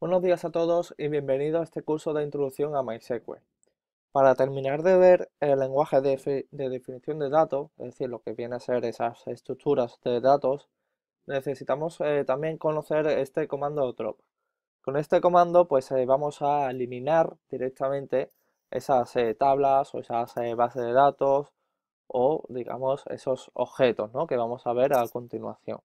Buenos días a todos y bienvenidos a este curso de introducción a MySQL. Para terminar de ver el lenguaje de, definición de datos, es decir, lo que viene a ser esas estructuras de datos, necesitamos eh, también conocer este comando drop. Con este comando pues eh, vamos a eliminar directamente esas eh, tablas o esas bases de datos o digamos esos objetos ¿no? que vamos a ver a continuación.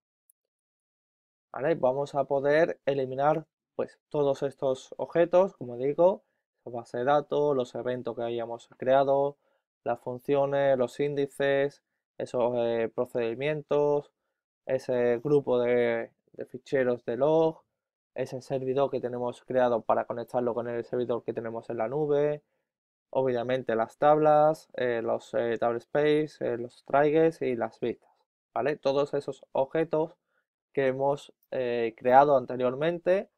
Vamos a poder eliminar pues todos estos objetos, como digo, la base de datos, los eventos que hayamos creado, las funciones, los índices, esos eh, procedimientos, ese grupo de, ficheros de log, ese servidor que tenemos creado para conectarlo con el servidor que tenemos en la nube, obviamente las tablas, eh, los table eh, tablespace, los triggers y las vistas, ¿vale? Todos esos objetos que hemos creado anteriormente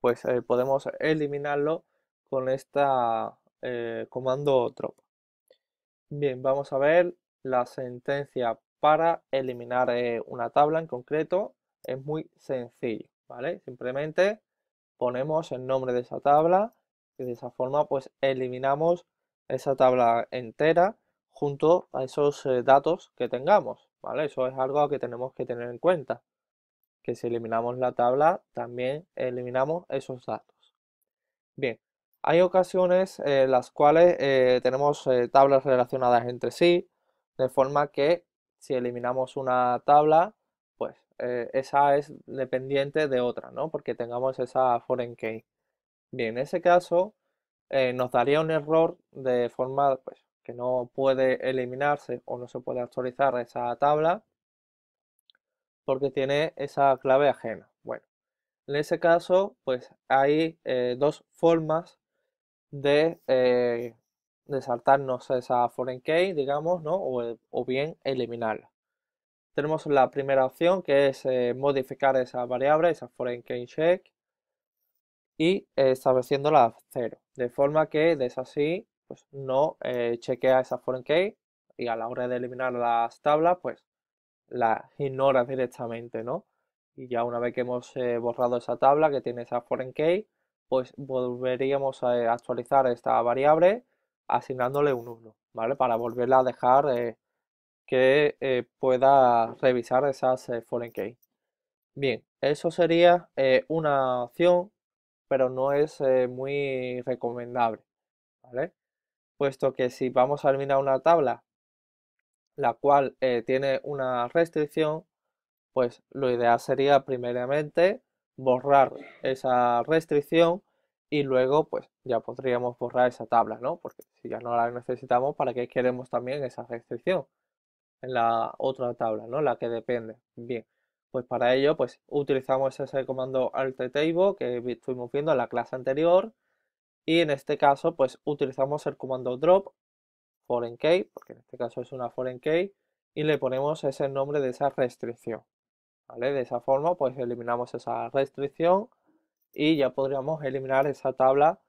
pues eh, podemos eliminarlo con este comando drop. Bien, vamos a ver la sentencia para eliminar eh, una tabla en concreto. Es muy sencillo, ¿vale? Simplemente ponemos el nombre de esa tabla y de esa forma pues eliminamos esa tabla entera junto a esos datos que tengamos, ¿vale? Eso es algo que tenemos que tener en cuenta que si eliminamos la tabla, también eliminamos esos datos. Bien, hay ocasiones en eh, las cuales eh, tenemos eh, tablas relacionadas entre sí, de forma que si eliminamos una tabla, pues esa es dependiente de otra, ¿no? Porque tengamos esa foreign key. Bien, en ese caso nos daría un error de forma pues, que no puede eliminarse o no se puede actualizar esa tabla porque tiene esa clave ajena. Bueno, en ese caso, pues hay eh, dos formas eh, de, saltarnos esa foreign key, digamos, ¿no? Eh, o, bien eliminarla. Tenemos la primera opción que es modificar esa variable, esa foreign key check, y estableciéndola a cero, de forma que sí, pues, no chequea esa foreign key y a la hora de eliminar las tablas, pues la ignoras directamente, ¿no? Y ya una vez que hemos eh, borrado esa tabla que tiene esa foreign key, pues volveríamos a eh, actualizar esta variable asignándole un 1, ¿vale? Para volverla a dejar eh, que pueda revisar esas foreign key. Bien, eso sería una opción, pero no es muy recomendable, ¿vale? Puesto que si vamos a eliminar una tabla la cual eh, tiene una restricción, pues lo ideal sería primeramente borrar esa restricción y luego pues ya podríamos borrar esa tabla, ¿no? Porque si ya no la necesitamos, ¿para qué queremos también esa restricción? En la otra tabla, ¿no? La que depende. Bien, pues para ello pues utilizamos ese comando alt-table que estuvimos viendo en la clase anterior y en este caso pues utilizamos el comando drop foreign key, porque en este caso es una foreign key, y le ponemos ese nombre de esa restricción. De esa forma pues eliminamos esa restricción y ya podríamos eliminar esa tabla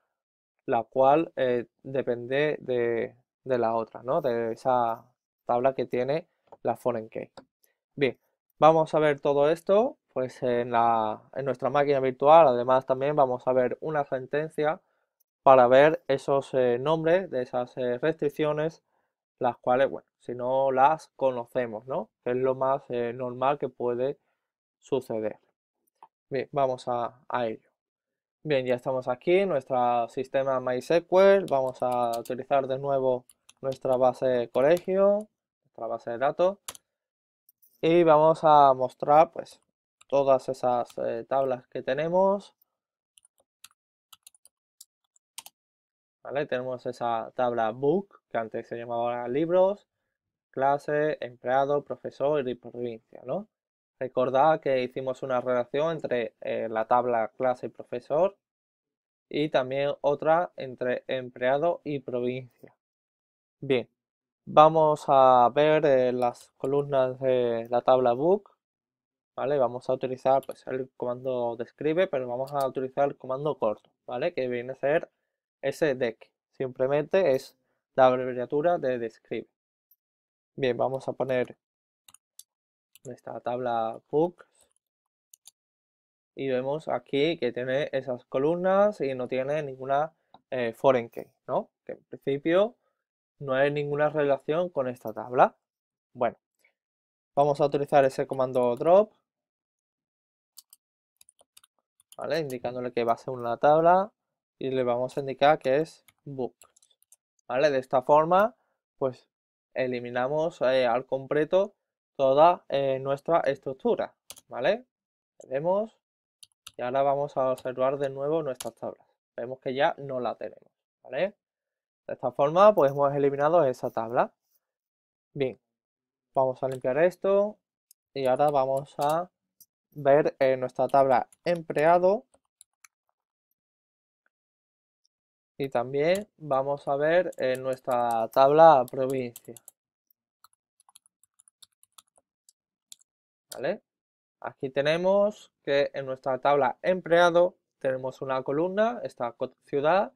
la cual eh, depende de, la otra, ¿no? de esa tabla que tiene la foreign key. Bien, vamos a ver todo esto pues en, en nuestra máquina virtual, además también vamos a ver una sentencia para ver esos eh, nombres de esas eh, restricciones, las cuales, bueno, si no las conocemos, ¿no? es lo más eh, normal que puede suceder. Bien, vamos a, a, ello. Bien, ya estamos aquí nuestro sistema MySQL. Vamos a utilizar de nuevo nuestra base de colegio, nuestra base de datos. Y vamos a mostrar, pues, todas esas tablas que tenemos Tenemos esa tabla book, que antes se llamaba libros, clase, empleado, profesor y provincia, Recordad que hicimos una relación entre eh, la tabla clase y profesor y también otra entre empleado y provincia. Bien, vamos a ver eh, las columnas de la tabla book. ¿Vale? Vamos a utilizar pues, el comando describe, pero vamos a utilizar el comando corto, ¿vale? Que viene a ser ese deck, Simplemente es la abreviatura de Describe. Bien, vamos a poner nuestra tabla books. Y vemos aquí que tiene esas columnas y no tiene ninguna eh, foreign key, ¿no? Que en principio no hay ninguna relación con esta tabla. Bueno, vamos a utilizar ese comando drop, ¿vale? Indicándole que va a ser una tabla y le vamos a indicar que es book. ¿Vale? De esta forma, pues eliminamos eh, al completo toda eh, nuestra estructura. ¿Vale? Vemos y ahora vamos a observar de nuevo nuestras tablas. Vemos que ya no la tenemos. ¿Vale? De esta forma, pues hemos eliminado esa tabla. Bien, vamos a limpiar esto y ahora vamos a ver eh, nuestra tabla empleado y también vamos a ver en nuestra tabla provincia. Aquí tenemos que en nuestra tabla empleado tenemos una columna, esta ciudad,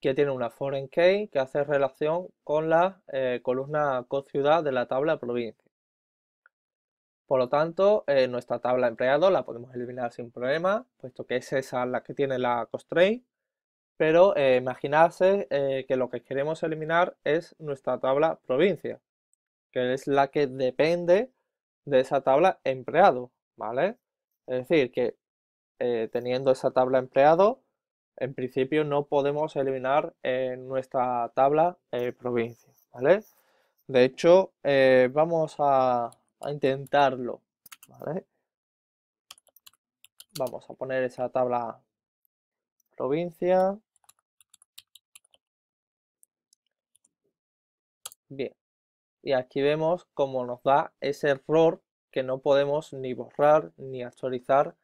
que tiene una foreign key que hace relación con la eh, columna columna ciudad de la tabla provincia. Por lo tanto, en eh, nuestra tabla empleado la podemos eliminar sin problema, puesto que es esa la que tiene la constraint pero eh, imaginarse eh, que lo que queremos eliminar es nuestra tabla provincia, que es la que depende de esa tabla empleado, ¿vale? Es decir, que eh, teniendo esa tabla empleado, en principio no podemos eliminar nuestra tabla provincia, ¿vale? De hecho, vamos a, intentarlo, Vamos a poner esa tabla provincia. Bien. Y aquí vemos cómo nos da ese error que no podemos ni borrar ni actualizar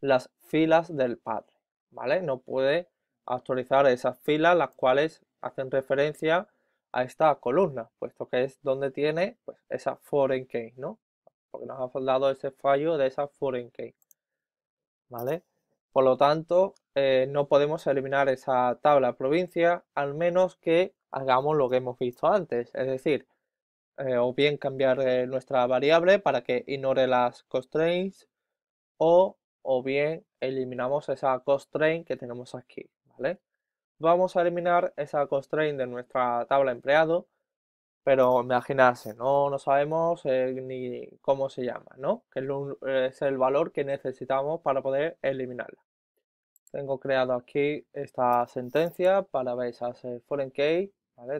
las filas del padre, ¿vale? No puede actualizar esas filas las cuales hacen referencia a esta columna, puesto que es donde tiene pues, esa foreign key, ¿no? Porque nos ha dado ese fallo de esa foreign key, ¿vale? Por lo tanto, eh, no podemos eliminar esa tabla provincia, al menos que hagamos lo que hemos visto antes, es decir, eh, o bien cambiar eh, nuestra variable para que ignore las constraints o, o bien eliminamos esa constraint que tenemos aquí, ¿vale? Vamos a eliminar esa constraint de nuestra tabla empleado, pero imaginarse, no, no sabemos eh, ni cómo se llama, ¿no? Que es el valor que necesitamos para poder eliminarla. Tengo creado aquí esta sentencia para ver esas foreign key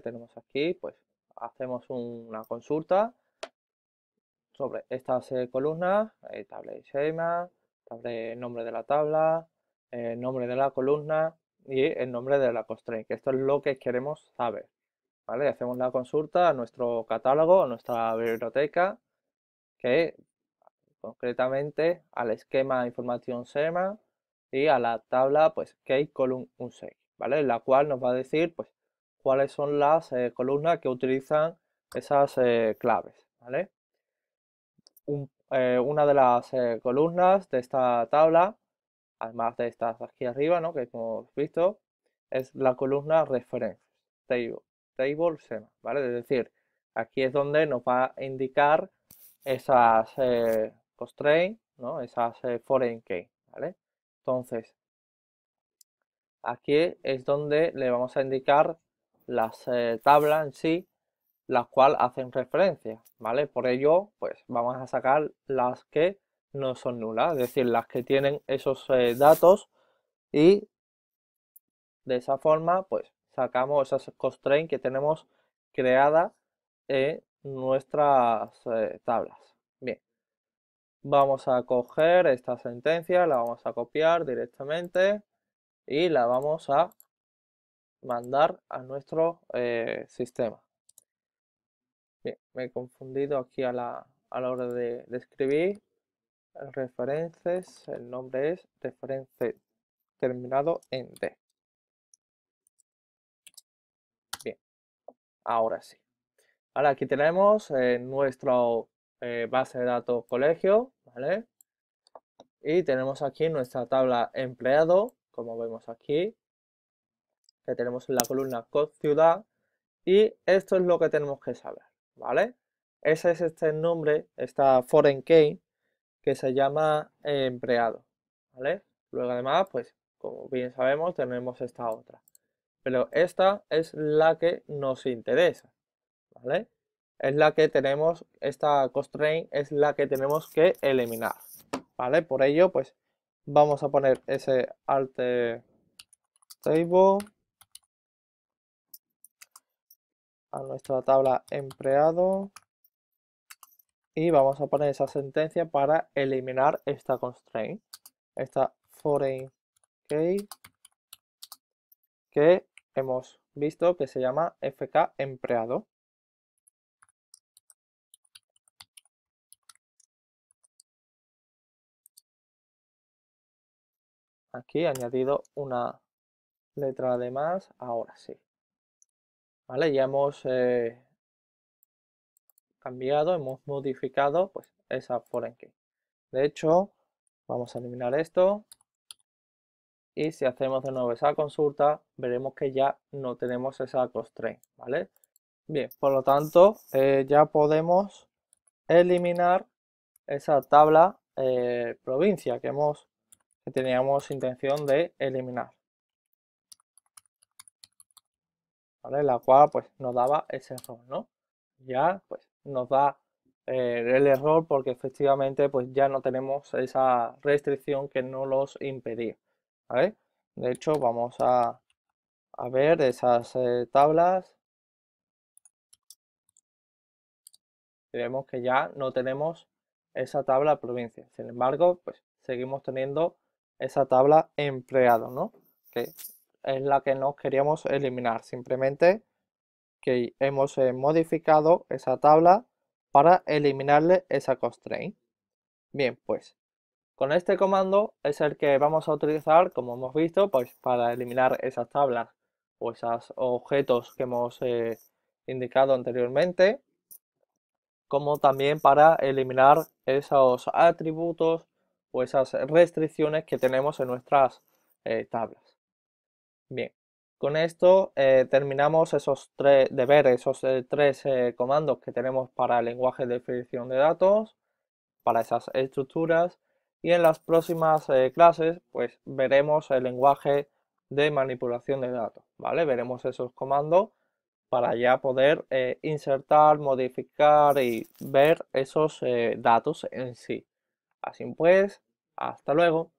tenemos aquí, pues hacemos una consulta sobre estas eh, columnas, eh, tabla schema, nombre de la tabla, eh, nombre de la columna y el nombre de la constraint, que esto es lo que queremos saber. ¿vale? Hacemos la consulta a nuestro catálogo, a nuestra biblioteca, que concretamente al esquema información schema y a la tabla pues key column 6 ¿vale? La cual nos va a decir pues cuáles son las eh, columnas que utilizan esas eh, claves. ¿vale? Eh, una de las columnas de esta tabla, además de estas aquí arriba, ¿no? que hemos visto, es la columna referencia. table, table sema, ¿vale? Es decir, aquí es donde nos va a indicar esas constraints, ¿no? esas foreign key, ¿vale? Entonces, aquí es donde le vamos a indicar las eh, tablas en sí, las cuales hacen referencia, ¿vale? Por ello, pues vamos a sacar las que no son nulas, es decir, las que tienen esos eh, datos y de esa forma, pues sacamos esas constraints que tenemos creadas en nuestras eh, tablas. Bien, vamos a coger esta sentencia, la vamos a copiar directamente y la vamos a mandar a nuestro eh, sistema. Bien, me he confundido aquí a la, hora de, escribir. referencias, el nombre es reference terminado en D. Bien, ahora sí. Ahora aquí tenemos nuestra eh, nuestro eh, base de datos colegio, ¿vale? Y tenemos aquí nuestra tabla empleado, como vemos aquí, que tenemos en la columna COD Ciudad y esto es lo que tenemos que saber, ¿vale? Ese es este nombre, esta foreign key que se llama eh, empleado, ¿vale? Luego además, pues como bien sabemos, tenemos esta otra. Pero esta es la que nos interesa, ¿vale? Es la que tenemos, esta constraint es la que tenemos que eliminar, ¿vale? Por ello, pues vamos a poner ese alter table a nuestra tabla empleado y vamos a poner esa sentencia para eliminar esta constraint, esta foreign key que hemos visto que se llama fk empleado. Aquí añadido una letra además más, ahora sí. ¿vale? Ya hemos eh, cambiado, hemos modificado pues, esa foreign key. De hecho, vamos a eliminar esto. Y si hacemos de nuevo esa consulta, veremos que ya no tenemos esa constraint, ¿vale? Bien, por lo tanto, eh, ya podemos eliminar esa tabla eh, provincia que, hemos, que teníamos intención de eliminar. La cual pues nos daba ese error, ¿no? Ya pues nos da eh, el error porque efectivamente pues ya no tenemos esa restricción que no los impedía, ¿vale? De hecho vamos a, ver esas eh, tablas. vemos que ya no tenemos esa tabla provincia. Sin embargo, pues seguimos teniendo esa tabla empleado, ¿no? Que es la que nos queríamos eliminar. Simplemente que hemos eh, modificado esa tabla para eliminarle esa constraint. Bien, pues con este comando es el que vamos a utilizar, como hemos visto, pues para eliminar esas tablas o esos objetos que hemos eh, indicado anteriormente, como también para eliminar esos atributos o esas restricciones que tenemos en nuestras eh, tablas. Bien, con esto eh, terminamos esos eh, tres ver eh, esos tres comandos que tenemos para el lenguaje de definición de datos, para esas estructuras, y en las próximas clases pues veremos el lenguaje de manipulación de datos, ¿vale? Veremos esos comandos para ya poder insertar, modificar y ver esos datos en sí. Así pues, hasta luego.